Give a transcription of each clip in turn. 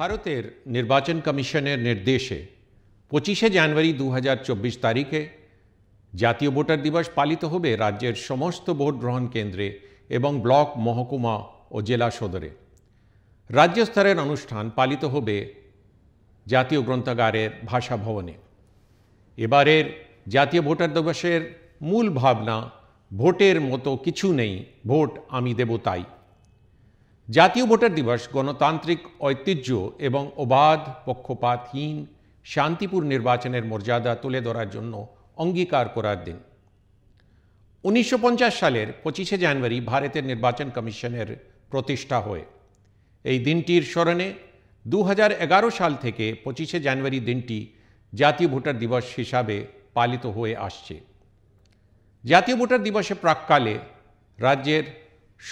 ভারতের নির্বাচন কমিশনের নির্দেশে পঁচিশে জানুয়ারি দু তারিখে জাতীয় ভোটার দিবস পালিত হবে রাজ্যের সমস্ত ভোট গ্রহণ কেন্দ্রে এবং ব্লক মহকুমা ও জেলা সদরে রাজ্য স্তরের অনুষ্ঠান পালিত হবে জাতীয় গ্রন্থাগারের ভাষা ভবনে এবারের জাতীয় ভোটার দিবসের মূল ভাবনা ভোটের মতো কিছু নেই ভোট আমি দেব তাই জাতীয় ভোটার দিবস গণতান্ত্রিক ঐতিহ্য এবং অবাধ পক্ষপাতহীন শান্তিপুর নির্বাচনের মর্যাদা তুলে ধরার জন্য অঙ্গীকার করার দিন উনিশশো সালের পঁচিশে জানুয়ারি ভারতের নির্বাচন কমিশনের প্রতিষ্ঠা হয় এই দিনটির স্মরণে দু সাল থেকে পঁচিশে জানুয়ারি দিনটি জাতীয় ভোটার দিবস হিসাবে পালিত হয়ে আসছে জাতীয় ভোটার দিবসে প্রাককালে রাজ্যের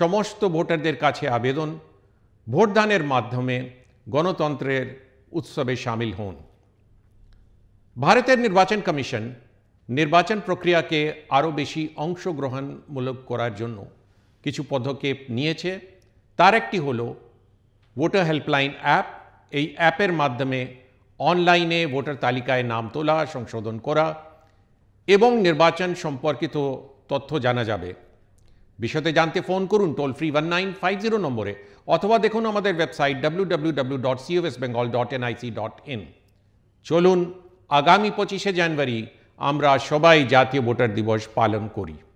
সমস্ত ভোটারদের কাছে আবেদন ভোটদানের মাধ্যমে গণতন্ত্রের উৎসবে সামিল হন ভারতের নির্বাচন কমিশন নির্বাচন প্রক্রিয়াকে আরও বেশি অংশগ্রহণমূলক করার জন্য কিছু পদক্ষেপ নিয়েছে তার একটি হল ভোটার হেল্পলাইন অ্যাপ এই অ্যাপের মাধ্যমে অনলাইনে ভোটার তালিকায় নাম তোলা সংশোধন করা এবং নির্বাচন সম্পর্কিত তথ্য জানা যাবে বিষয়তে জানতে ফোন করুন toll free one nine five zero নম্বরে অথবা দেখুন আমাদের website W W W dot COS Bengal dot NIC dot in চলুন আগামী পঁচিশে জানুয়ারি আমরা সবাই জাতীয় ভোটার দিবস পালন করি